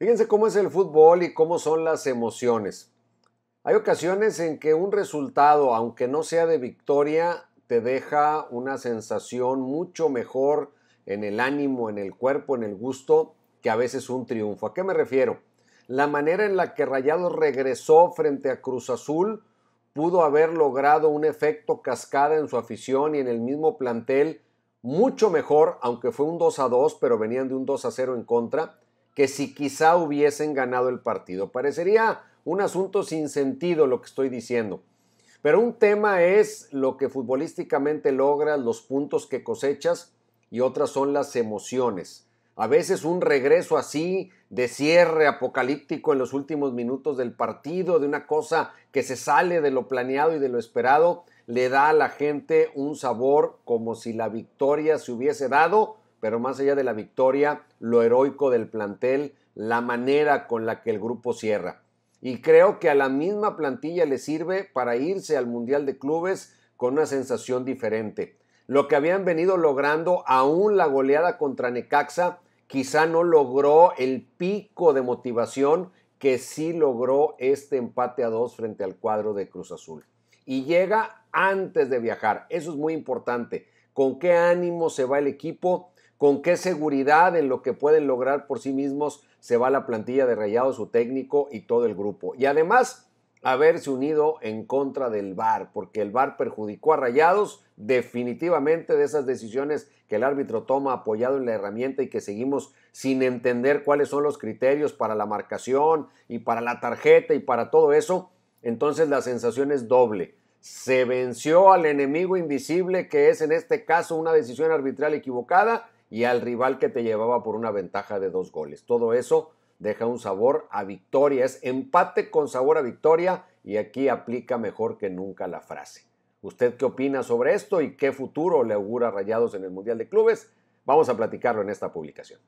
Fíjense cómo es el fútbol y cómo son las emociones. Hay ocasiones en que un resultado, aunque no sea de victoria, te deja una sensación mucho mejor en el ánimo, en el cuerpo, en el gusto, que a veces un triunfo. ¿A qué me refiero? La manera en la que Rayado regresó frente a Cruz Azul pudo haber logrado un efecto cascada en su afición y en el mismo plantel mucho mejor, aunque fue un 2 a 2, pero venían de un 2 a 0 en contra que si quizá hubiesen ganado el partido. Parecería un asunto sin sentido lo que estoy diciendo. Pero un tema es lo que futbolísticamente logras, los puntos que cosechas y otras son las emociones. A veces un regreso así de cierre apocalíptico en los últimos minutos del partido, de una cosa que se sale de lo planeado y de lo esperado, le da a la gente un sabor como si la victoria se hubiese dado pero más allá de la victoria, lo heroico del plantel, la manera con la que el grupo cierra. Y creo que a la misma plantilla le sirve para irse al Mundial de Clubes con una sensación diferente. Lo que habían venido logrando, aún la goleada contra Necaxa, quizá no logró el pico de motivación que sí logró este empate a dos frente al cuadro de Cruz Azul. Y llega antes de viajar, eso es muy importante. ¿Con qué ánimo se va el equipo? con qué seguridad en lo que pueden lograr por sí mismos se va la plantilla de Rayados, su técnico y todo el grupo. Y además, haberse unido en contra del VAR, porque el VAR perjudicó a Rayados definitivamente de esas decisiones que el árbitro toma apoyado en la herramienta y que seguimos sin entender cuáles son los criterios para la marcación y para la tarjeta y para todo eso. Entonces la sensación es doble. Se venció al enemigo invisible, que es en este caso una decisión arbitral equivocada, y al rival que te llevaba por una ventaja de dos goles. Todo eso deja un sabor a victoria, es empate con sabor a victoria y aquí aplica mejor que nunca la frase. ¿Usted qué opina sobre esto y qué futuro le augura Rayados en el Mundial de Clubes? Vamos a platicarlo en esta publicación.